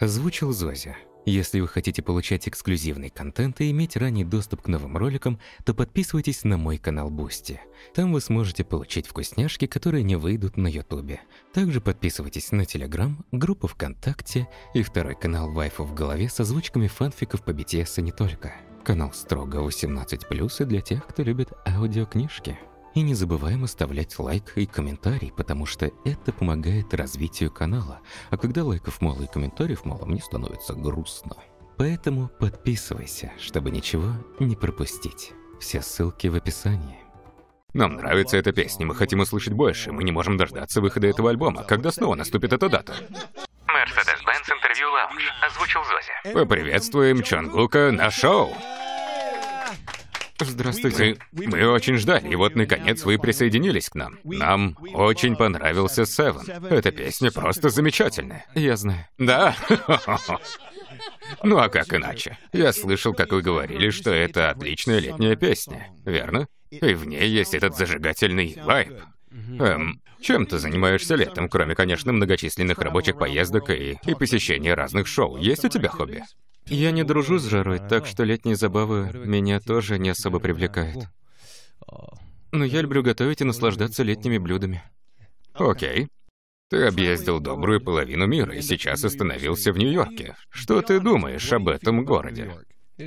Озвучил Зозя. Если вы хотите получать эксклюзивный контент и иметь ранний доступ к новым роликам, то подписывайтесь на мой канал Бусти. Там вы сможете получить вкусняшки, которые не выйдут на Ютубе. Также подписывайтесь на Телеграм, группу ВКонтакте и второй канал Вайфу в голове с озвучками фанфиков по BTS и не только. Канал строго 18+, и для тех, кто любит аудиокнижки. И не забываем оставлять лайк и комментарий, потому что это помогает развитию канала. А когда лайков мало и комментариев мало, мне становится грустно. Поэтому подписывайся, чтобы ничего не пропустить. Все ссылки в описании. Нам нравится эта песня, мы хотим услышать больше. Мы не можем дождаться выхода этого альбома. Когда снова наступит эта дата? Мерседес-Бенц интервью лаунж. Озвучил Зози. Поприветствуем Чонгука на шоу. Здравствуйте. Мы, мы очень ждали, и вот наконец вы присоединились к нам. Нам очень понравился Севен. Эта песня просто замечательная. Я знаю. Да? Ну а как иначе? Я слышал, как вы говорили, что это отличная летняя песня, верно? И в ней есть этот зажигательный вайб. Эм, чем ты занимаешься летом, кроме, конечно, многочисленных рабочих поездок и, и посещения разных шоу? Есть у тебя хобби? Я не дружу с жарой, так что летние забавы меня тоже не особо привлекают. Но я люблю готовить и наслаждаться летними блюдами. Окей. Ты объездил добрую половину мира и сейчас остановился в Нью-Йорке. Что ты думаешь об этом городе?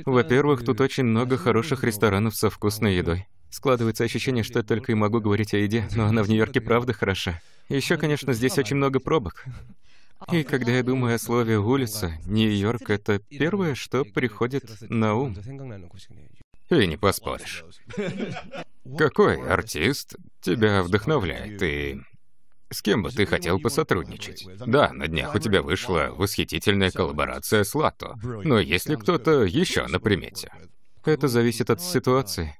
Во-первых, тут очень много хороших ресторанов со вкусной едой. Складывается ощущение, что я только и могу говорить о еде, но она в Нью-Йорке правда хороша. Еще, конечно, здесь очень много пробок. И когда я думаю о слове «улица», Нью-Йорк — это первое, что приходит на ум. И не поспоришь. Какой артист тебя вдохновляет и с кем бы ты хотел посотрудничать? Да, на днях у тебя вышла восхитительная коллаборация с Лато, но есть ли кто-то еще на примете? Это зависит от ситуации.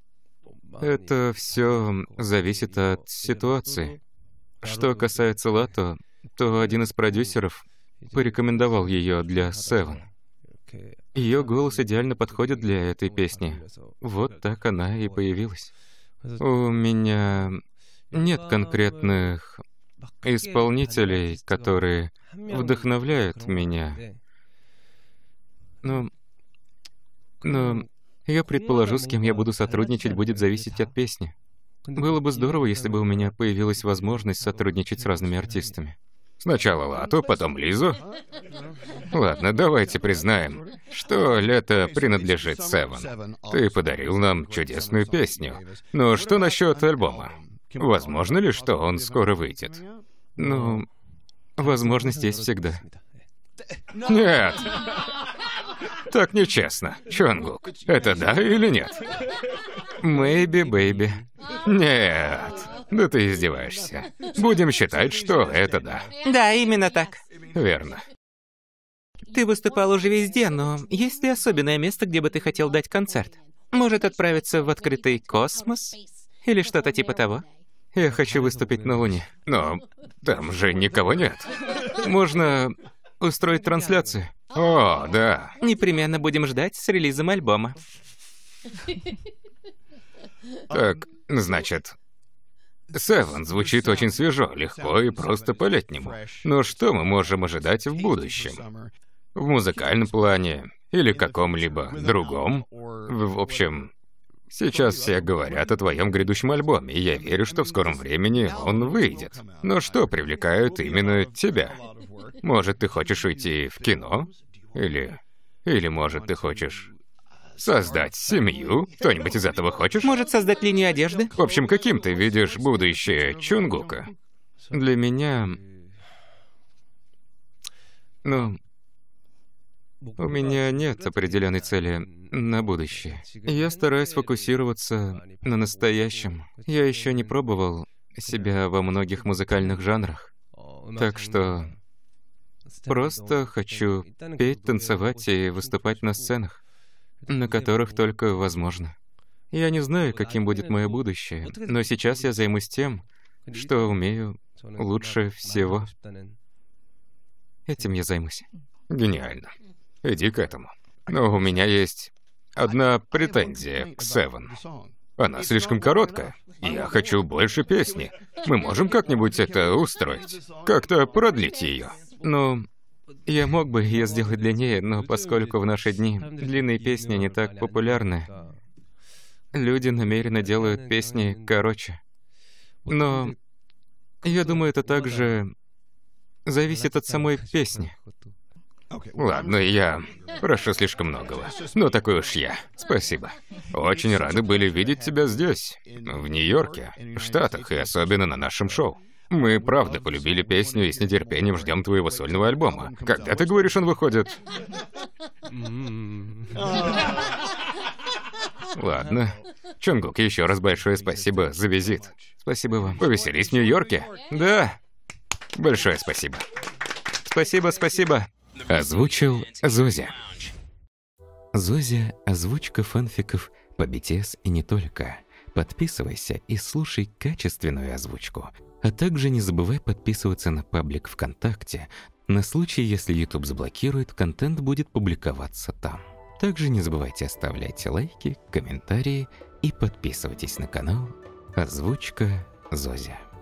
Это все зависит от ситуации. Что касается Лато, то один из продюсеров порекомендовал ее для Seven. Ее голос идеально подходит для этой песни. Вот так она и появилась. У меня нет конкретных исполнителей, которые вдохновляют меня. Но, ну, но ну, я предположу, с кем я буду сотрудничать, будет зависеть от песни. Было бы здорово, если бы у меня появилась возможность сотрудничать с разными артистами. Сначала Лату, потом Лизу. Ладно, давайте признаем, что лето принадлежит Севен. Ты подарил нам чудесную песню. Но что насчет альбома? Возможно ли, что он скоро выйдет? Ну, возможность есть всегда. Нет! Так нечестно. Чонгук, это да или нет? Maybe, baby. Нет. Да ты издеваешься. Будем считать, что это да. Да, именно так. Верно. Ты выступал уже везде, но есть ли особенное место, где бы ты хотел дать концерт? Может, отправиться в открытый космос? Или что-то типа того? Я хочу выступить на Луне. Но там же никого нет. Можно устроить трансляцию. О, да. Непременно будем ждать с релизом альбома. Так, значит, Севен звучит очень свежо, легко и просто по-летнему. Но что мы можем ожидать в будущем? В музыкальном плане или каком-либо другом? В общем, сейчас все говорят о твоем грядущем альбоме, и я верю, что в скором времени он выйдет. Но что привлекает именно тебя? Может, ты хочешь уйти в кино? Или... Или, может, ты хочешь Создать семью? Кто-нибудь из этого хочешь? Может, создать линию одежды? В общем, каким ты видишь будущее Чунгука? Для меня... Ну... У меня нет определенной цели на будущее. Я стараюсь фокусироваться на настоящем. Я еще не пробовал себя во многих музыкальных жанрах. Так что просто хочу петь, танцевать и выступать на сценах на которых только возможно. Я не знаю, каким будет мое будущее, но сейчас я займусь тем, что умею лучше всего. Этим я займусь. Гениально. Иди к этому. Но у меня есть одна претензия к Севен. Она слишком короткая. Я хочу больше песни. Мы можем как-нибудь это устроить? Как-то продлить ее? Ну, я мог бы ее сделать длиннее, но поскольку в наши дни длинные песни не так популярны, люди намеренно делают песни короче. Но я думаю, это также зависит от самой песни. Ладно, я прошу слишком многого. Но ну, такой уж я. Спасибо. Очень рады были видеть тебя здесь, в Нью-Йорке, в Штатах и особенно на нашем шоу. Мы правда полюбили песню и с нетерпением ждем твоего сольного альбома. Когда ты говоришь, он выходит? Ладно. Чунгук, еще раз большое спасибо за визит. Спасибо вам. Повеселись в Нью-Йорке? Да. Большое спасибо. Спасибо, спасибо. Озвучил Зузя. Зузя – озвучка фанфиков по BTS и не только. Подписывайся и слушай качественную озвучку. А также не забывай подписываться на паблик ВКонтакте. На случай, если YouTube заблокирует, контент будет публиковаться там. Также не забывайте оставлять лайки, комментарии и подписывайтесь на канал «Озвучка Зозя».